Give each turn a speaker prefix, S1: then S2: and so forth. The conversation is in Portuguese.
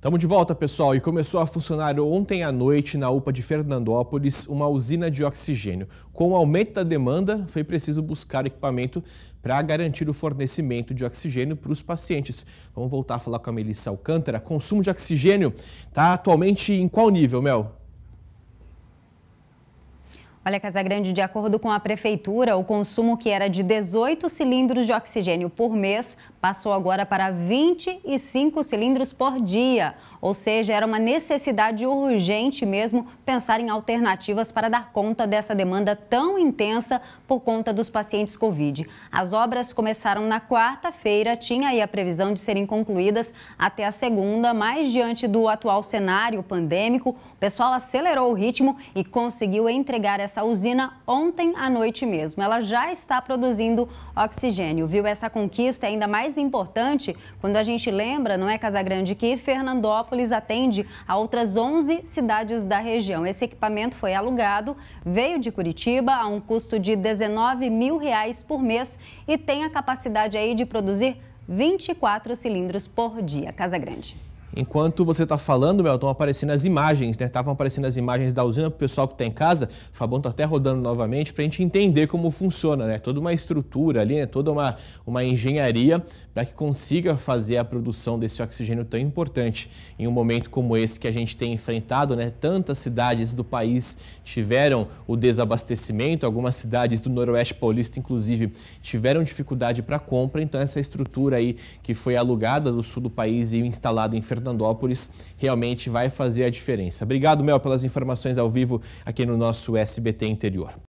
S1: Estamos de volta, pessoal, e começou a funcionar ontem à noite na UPA de Fernandópolis uma usina de oxigênio. Com o aumento da demanda, foi preciso buscar equipamento para garantir o fornecimento de oxigênio para os pacientes. Vamos voltar a falar com a Melissa Alcântara. Consumo de oxigênio está atualmente em qual nível, Mel?
S2: Olha, Casagrande, de acordo com a Prefeitura, o consumo que era de 18 cilindros de oxigênio por mês passou agora para 25 cilindros por dia. Ou seja, era uma necessidade urgente mesmo pensar em alternativas para dar conta dessa demanda tão intensa por conta dos pacientes Covid. As obras começaram na quarta-feira, tinha aí a previsão de serem concluídas até a segunda, mas diante do atual cenário pandêmico, o pessoal acelerou o ritmo e conseguiu entregar essa essa usina ontem à noite mesmo. Ela já está produzindo oxigênio, viu? Essa conquista é ainda mais importante quando a gente lembra, não é, Casagrande, que Fernandópolis atende a outras 11 cidades da região. Esse equipamento foi alugado, veio de Curitiba a um custo de 19 mil reais por mês e tem a capacidade aí de produzir 24 cilindros por dia. Casa Grande.
S1: Enquanto você está falando, Mel, estão aparecendo as imagens, né? Estavam aparecendo as imagens da usina para o pessoal que está em casa. O Fabão está até rodando novamente para a gente entender como funciona, né? Toda uma estrutura ali, né? toda uma, uma engenharia para que consiga fazer a produção desse oxigênio tão importante em um momento como esse que a gente tem enfrentado, né? Tantas cidades do país tiveram o desabastecimento, algumas cidades do Noroeste Paulista, inclusive, tiveram dificuldade para compra. Então, essa estrutura aí que foi alugada do sul do país e instalada em Fernando Fernandópolis realmente vai fazer a diferença. Obrigado, Mel, pelas informações ao vivo aqui no nosso SBT Interior.